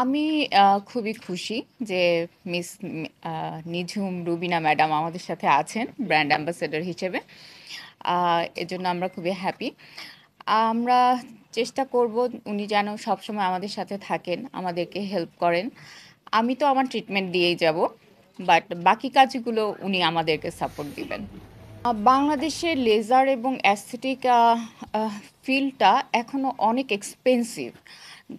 আমি খুবই খুশি যে মিস নিঝুম রুবিনা ম্যাডাম আমাদের সাথে আছেন ব্র্যান্ড অ্যাম্বাসেডর হিসেবে এজন্য আমরা খুবই হ্যাপি আমরা চেষ্টা করব উনি যেন সবসময় আমাদের সাথে থাকেন আমাদেরকে হেল্প করেন আমি তো আমার ট্রিটমেন্ট দিয়েই যাব বাট বাকি কাজগুলো উনি আমাদেরকে সাপোর্ট দিবেন বাংলাদেশে লেজার এবং অ্যাস্থেটিক ফিল্ডটা এখনও অনেক এক্সপেন্সিভ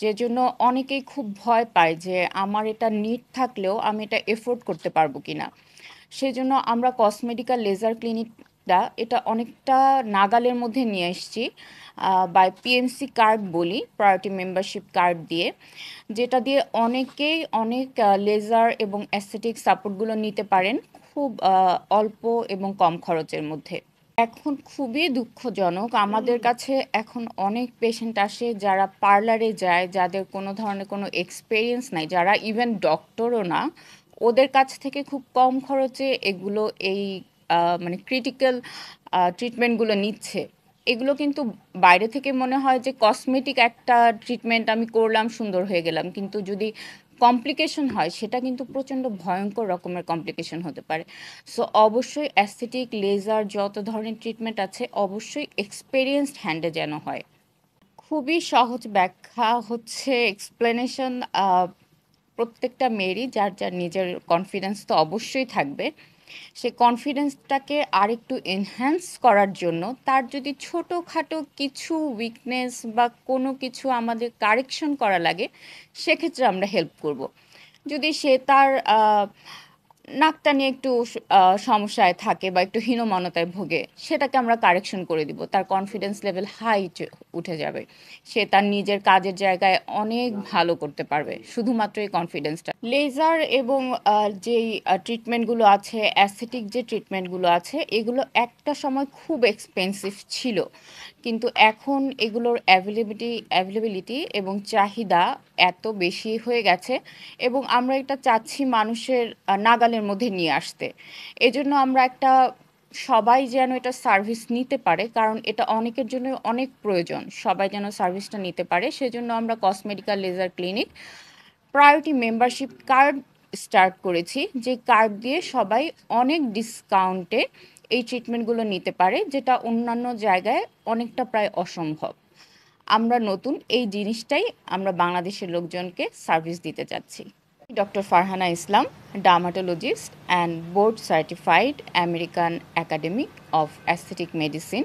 যে জন্য অনেকেই খুব ভয় পায় যে আমার এটা নিট থাকলেও আমি এটা এফোর্ড করতে পারবো কি না সেজন্য আমরা কসমেটিক্যাল লেজার ক্লিনিক কার্ডটা এটা অনেকটা নাগালের মধ্যে নিয়ে এসছি বাই পিএমসি কার্ড বলি প্রায়োরিটি মেম্বারশিপ কার্ড দিয়ে যেটা দিয়ে অনেকেই অনেক লেজার এবং অ্যাসেটিক সাপোর্টগুলো নিতে পারেন খুব অল্প এবং কম খরচের মধ্যে এখন খুবই দুঃখজনক আমাদের কাছে এখন অনেক পেশেন্ট আসে যারা পার্লারে যায় যাদের কোনো ধরনের কোনো এক্সপেরিয়েন্স নাই যারা ইভেন ডক্টরও না ওদের কাছ থেকে খুব কম খরচে এগুলো এই মানে ক্রিটিক্যাল ট্রিটমেন্টগুলো নিচ্ছে এগুলো কিন্তু বাইরে থেকে মনে হয় যে কসমেটিক একটা ট্রিটমেন্ট আমি করলাম সুন্দর হয়ে গেলাম কিন্তু যদি কমপ্লিকেশন হয় সেটা কিন্তু প্রচণ্ড ভয়ঙ্কর রকমের কমপ্লিকেশন হতে পারে সো অবশ্যই অ্যাস্থেটিক লেজার যত ধরনের ট্রিটমেন্ট আছে অবশ্যই এক্সপেরিয়েন্সড হ্যান্ডে যেন হয় খুবই সহজ ব্যাখ্যা হচ্ছে এক্সপ্লেনেশন প্রত্যেকটা মেয়েরই যার যার নিজের কনফিডেন্স তো অবশ্যই থাকবে সে কনফিডেন্সটাকে আরেকটু এনহ্যান্স করার জন্য তার যদি ছোটোখাটো কিছু উইকনেস বা কোনো কিছু আমাদের কারেকশন করা লাগে সেক্ষেত্রে আমরা হেল্প করব যদি সে তার নাকটা নিয়ে একটু সমস্যায় থাকে বা একটু হীনমানতায় ভোগে সেটাকে আমরা কারেকশন করে দিব তার কনফিডেন্স লেভেল হাই উঠে যাবে সে তার নিজের কাজের জায়গায় অনেক ভালো করতে পারবে শুধুমাত্র এই কনফিডেন্সটা লেজার এবং যেই ট্রিটমেন্টগুলো আছে অ্যাসেটিক যে ট্রিটমেন্টগুলো আছে এগুলো একটা সময় খুব এক্সপেন্সিভ ছিল কিন্তু এখন এগুলোর অ্যাভেলেবিলিটি অ্যাভেলেবিলিটি এবং চাহিদা এত বেশি হয়ে গেছে এবং আমরা এটা চাচ্ছি মানুষের নাগালের সার্ভিসের মধ্যে নিয়ে আসতে এজন্য আমরা একটা সবাই যেন এটা সার্ভিস নিতে পারে কারণ এটা অনেকের জন্য অনেক প্রয়োজন সবাই যেন সার্ভিসটা নিতে পারে সেজন্য আমরা cosmetical laser clinic priority membership card start করেছি যে কার্ড দিয়ে সবাই অনেক ডিসকাউন্টে এই ট্রিটমেন্টগুলো নিতে পারে যেটা অন্যান্য জায়গায় অনেকটা প্রায় অসম্ভব আমরা নতুন এই জিনিসটাই আমরা বাংলাদেশের লোকজনকে সার্ভিস দিতে চাচ্ছি doctor Farhana Islam dermatologist and board certified American academic of aesthetic medicine